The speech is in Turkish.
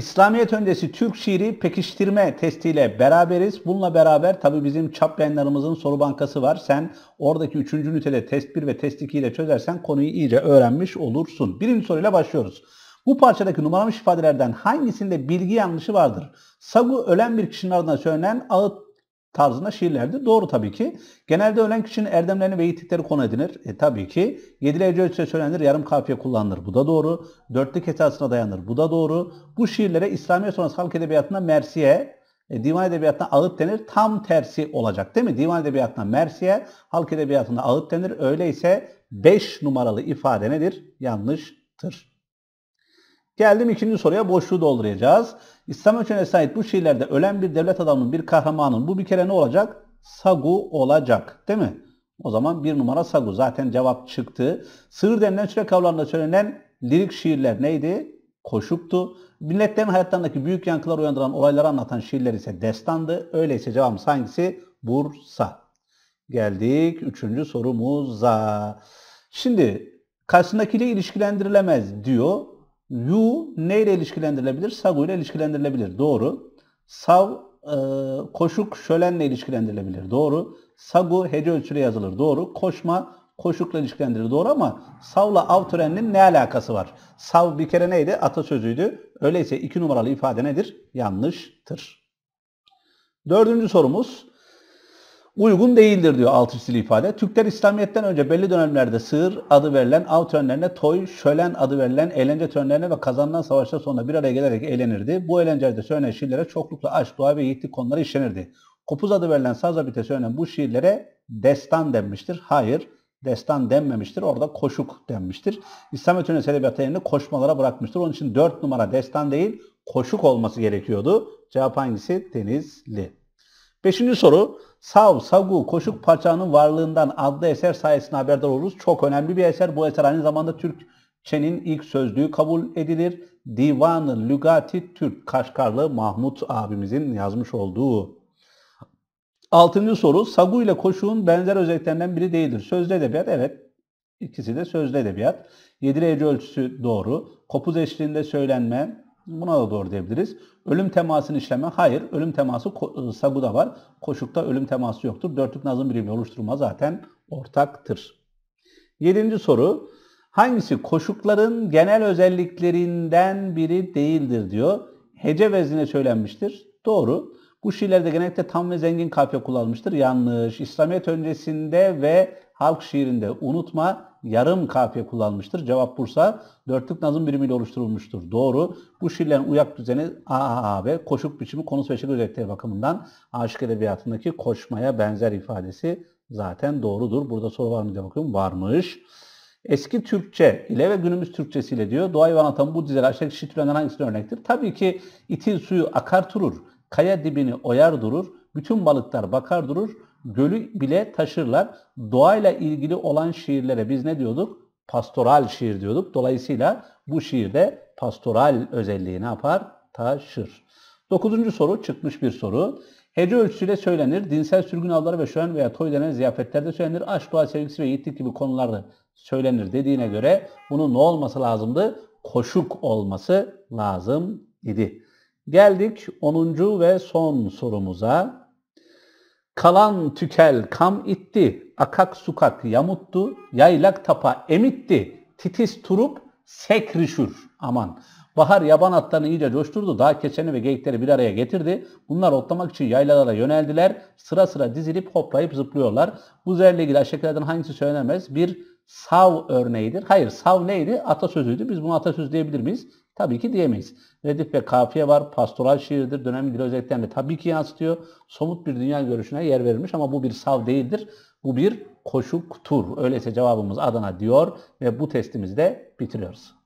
İslamiyet öncesi Türk şiiri pekiştirme testiyle beraberiz. Bununla beraber tabi bizim çap yayınlarımızın soru bankası var. Sen oradaki 3. ünitede test 1 ve test 2 ile çözersen konuyu iyice öğrenmiş olursun. Birinci soruyla başlıyoruz. Bu parçadaki numaralı ifadelerden hangisinde bilgi yanlışı vardır? Sagu ölen bir kişinin ardına söylenen ağıt tarzında şiirlerdi. Doğru tabii ki. Genelde ölen kişinin erdemlerini ve yitikleri konu edinir. E, tabii ki. Yedili ece ölçüde söylenir. Yarım kafiye kullanılır. Bu da doğru. Dörtlük esasına dayanır. Bu da doğru. Bu şiirlere İslamiye sonrası halk edebiyatına mersiye, e, divan edebiyatına ağıt denir. Tam tersi olacak değil mi? Divan edebiyatına mersiye, halk edebiyatında ağıt denir. Öyleyse 5 numaralı ifade nedir? Yanlıştır. Geldim ikinci soruya boşluğu dolduracağız. İslam ölçüne sahip bu şiirlerde ölen bir devlet adamının bir kahramanın bu bir kere ne olacak? Sagu olacak değil mi? O zaman bir numara Sagu zaten cevap çıktı. Sığır denilen süre kavramında söylenen lirik şiirler neydi? Koşuptu. Milletlerin hayatlarındaki büyük yankılar uyandıran olayları anlatan şiirler ise destandı. Öyleyse cevabımız hangisi? Bursa. Geldik üçüncü sorumuza. Şimdi karşısındakiyle ilişkilendirilemez diyor. Yu neyle ilişkilendirilebilir? Sagu ile ilişkilendirilebilir. Doğru. Sav e, koşuk şölenle ilişkilendirilebilir. Doğru. Sagu hece ölçülü yazılır. Doğru. Koşma koşukla ilişkilendirilir. Doğru ama savla av töreninin ne alakası var? Sav bir kere neydi? Atasözüydü. Öyleyse iki numaralı ifade nedir? Yanlıştır. Dördüncü sorumuz uygun değildir diyor alt üstülü ifade. Türkler İslamiyet'ten önce belli dönemlerde sığır adı verilen av törenlerine, toy, şölen adı verilen eğlence törenlerine ve kazanılan savaşta sonra bir araya gelerek eğlenirdi. Bu eğlencelerde söylenen şiirlere çoklukla aşk, dua ve yiğitlik konuları işlenirdi. Kopuz adı verilen Sazabit'e söylenen bu şiirlere destan denmiştir. Hayır, destan denmemiştir. Orada koşuk denmiştir. İslamiyet öncesi edebiyatı yerini koşmalara bırakmıştır. Onun için dört numara destan değil, koşuk olması gerekiyordu. Cevap hangisi? Denizli. Beşinci soru. Sav, Sagu, Koşuk Paça'nın varlığından adlı eser sayesinde haberdar oluruz. Çok önemli bir eser. Bu eser aynı zamanda Türkçenin ilk sözlüğü kabul edilir. divan Lügati Türk Kaşgarlı Mahmut abimizin yazmış olduğu. Altıncı soru. Sagu ile koşuğun benzer özelliklerinden biri değildir. Sözlü edebiyat evet. İkisi de sözlü edebiyat. Yedili hece ölçüsü doğru. Kopuz eşliğinde söylenme Buna da doğru diyebiliriz. Ölüm temasını işleme. Hayır. Ölüm teması e, Sagu'da var. Koşukta ölüm teması yoktur. Dörtlük nazım birimi oluşturma zaten ortaktır. Yedinci soru. Hangisi koşukların genel özelliklerinden biri değildir diyor. Hece vezine söylenmiştir. Doğru. Bu şiirlerde genellikle tam ve zengin kafiye kullanmıştır. Yanlış. İslamiyet öncesinde ve halk şiirinde unutma yarım kafiye kullanmıştır. Cevap Bursa dörtlük nazım birimiyle oluşturulmuştur. Doğru. Bu şiirlerin uyak düzeni A ve koşuk biçimi konus ve şekil özellikleri bakımından aşık edebiyatındaki koşmaya benzer ifadesi zaten doğrudur. Burada soru var mı diye bakıyorum. Varmış. Eski Türkçe ile ve günümüz Türkçe'siyle diyor. Doğa ve anlatan bu dizeler aşağıdaki şiirlerden hangisine örnektir? Tabii ki itin suyu akar turur. Kaya dibini oyar durur, bütün balıklar bakar durur, gölü bile taşırlar. Doğayla ilgili olan şiirlere biz ne diyorduk? Pastoral şiir diyorduk. Dolayısıyla bu şiirde pastoral özelliği ne yapar? Taşır. Dokuzuncu soru çıkmış bir soru. Hece ölçüsüyle söylenir. Dinsel sürgün avları ve şölen veya toy denen ziyafetlerde söylenir. Aşk, dua, sevgisi ve yiğitlik gibi konularda söylenir dediğine göre bunun ne olması lazımdı? Koşuk olması lazım idi. Geldik 10. ve son sorumuza. Kalan tükel kam itti, akak sukak yamuttu, yaylak tapa emitti, titiz turup sekrişür. Aman. Bahar yaban atlarını iyice coşturdu. daha keçeni ve geyikleri bir araya getirdi. Bunlar otlamak için yaylalara yöneldiler. Sıra sıra dizilip hoplayıp zıplıyorlar. Bu zehirle ilgili aşağıdakilerden hangisi söylenemez? Bir sav örneğidir. Hayır sav neydi? Atasözüydü. Biz bunu atasöz diyebilir miyiz? Tabii ki diyemeyiz. Redif ve kafiye var. Pastoral şiirdir. Dönem dil özelliklerini tabii ki yansıtıyor. Somut bir dünya görüşüne yer verilmiş ama bu bir sav değildir. Bu bir koşuk tur. Öyleyse cevabımız Adana diyor ve bu testimizi de bitiriyoruz.